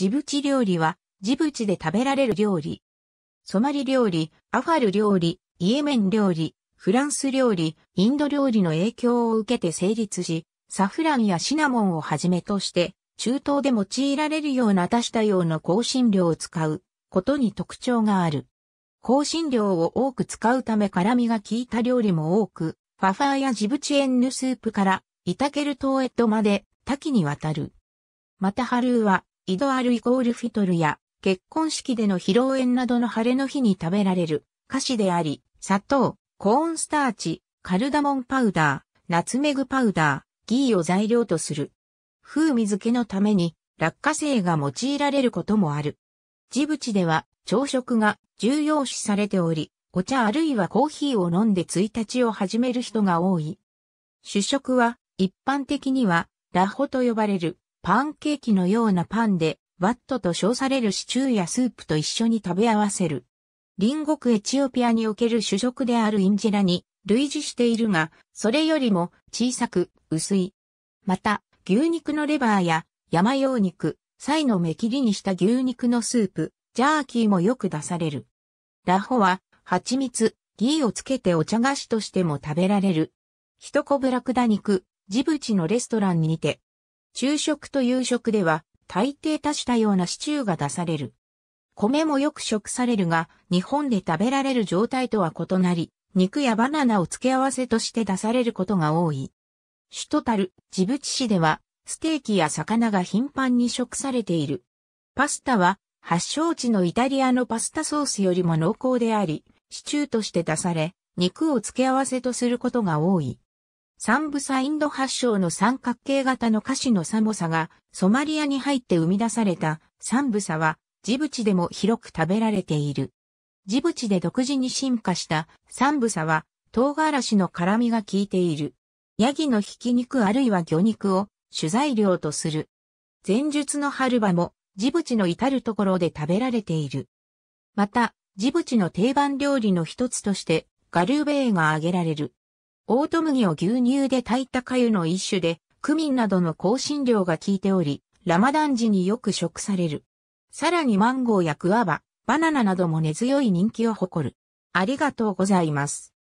ジブチ料理は、ジブチで食べられる料理。ソマリ料理、アファル料理、イエメン料理、フランス料理、インド料理の影響を受けて成立し、サフランやシナモンをはじめとして、中東で用いられるような多種多様の香辛料を使うことに特徴がある。香辛料を多く使うため辛味が効いた料理も多く、ファファーやジブチエンヌスープからイタケルトーエットまで多岐にわたる。またハルーはイドアルイコールフィトルや、結婚式での披露宴などの晴れの日に食べられる、菓子であり、砂糖、コーンスターチ、カルダモンパウダー、ナツメグパウダー、ギーを材料とする。風味付けのために、落花生が用いられることもある。ジブチでは、朝食が重要視されており、お茶あるいはコーヒーを飲んで1日を始める人が多い。主食は、一般的には、ラホと呼ばれるパンケーキのようなパンで、ワットと称されるシチューやスープと一緒に食べ合わせる。隣国エチオピアにおける主食であるインジェラに類似しているが、それよりも小さく薄い。また、牛肉のレバーや山用肉、サイの目切りにした牛肉のスープ、ジャーキーもよく出される。ラホは、蜂蜜、ギーをつけてお茶菓子としても食べられる。一コブラクダ肉、ジブチのレストランにて、昼食と夕食では、大抵多種多様なシチューが出される。米もよく食されるが、日本で食べられる状態とは異なり、肉やバナナを付け合わせとして出されることが多い。首都たるジブチ市では、ステーキや魚が頻繁に食されている。パスタは、発祥地のイタリアのパスタソースよりも濃厚であり、シチューとして出され、肉を付け合わせとすることが多い。三部サインド発祥の三角形型の菓子のサモサがソマリアに入って生み出された三部サはジブチでも広く食べられている。ジブチで独自に進化した三部サは唐辛子の辛味が効いている。ヤギのひき肉あるいは魚肉を主材料とする。前述の春場もジブチの至るところで食べられている。また、ジブチの定番料理の一つとしてガルーベーが挙げられる。オート麦を牛乳で炊いた粥の一種で、クミンなどの香辛料が効いており、ラマダン時によく食される。さらにマンゴーやクワバ、バナナなども根強い人気を誇る。ありがとうございます。